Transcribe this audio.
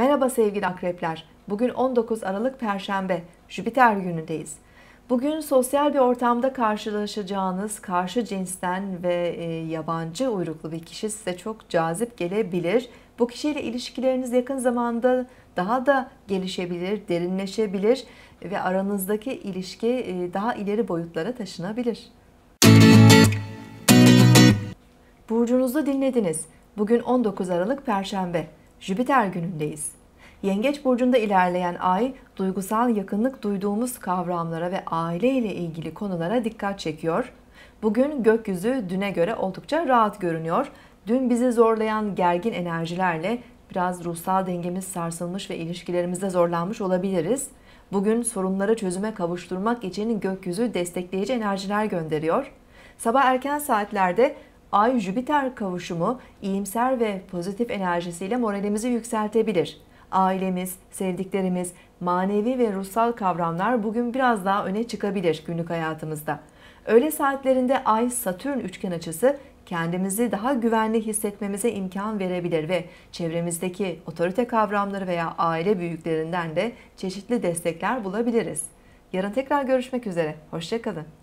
Merhaba sevgili akrepler. Bugün 19 Aralık Perşembe, Jüpiter günündeyiz. Bugün sosyal bir ortamda karşılaşacağınız karşı cinsten ve e, yabancı uyruklu bir kişi size çok cazip gelebilir. Bu kişiyle ilişkileriniz yakın zamanda daha da gelişebilir, derinleşebilir ve aranızdaki ilişki e, daha ileri boyutlara taşınabilir. Burcunuzu dinlediniz. Bugün 19 Aralık Perşembe. Jüpiter günündeyiz. Yengeç burcunda ilerleyen ay duygusal yakınlık duyduğumuz kavramlara ve aile ile ilgili konulara dikkat çekiyor. Bugün gökyüzü düne göre oldukça rahat görünüyor. Dün bizi zorlayan gergin enerjilerle biraz ruhsal dengemiz sarsılmış ve ilişkilerimizde zorlanmış olabiliriz. Bugün sorunları çözüme kavuşturmak için gökyüzü destekleyici enerjiler gönderiyor. Sabah erken saatlerde Ay Jüpiter kavuşumu iyimser ve pozitif enerjisiyle moralimizi yükseltebilir ailemiz, sevdiklerimiz, manevi ve ruhsal kavramlar bugün biraz daha öne çıkabilir günlük hayatımızda. Öğle saatlerinde Ay Satürn üçgen açısı kendimizi daha güvenli hissetmemize imkan verebilir ve çevremizdeki otorite kavramları veya aile büyüklerinden de çeşitli destekler bulabiliriz. Yarın tekrar görüşmek üzere. Hoşçakalın.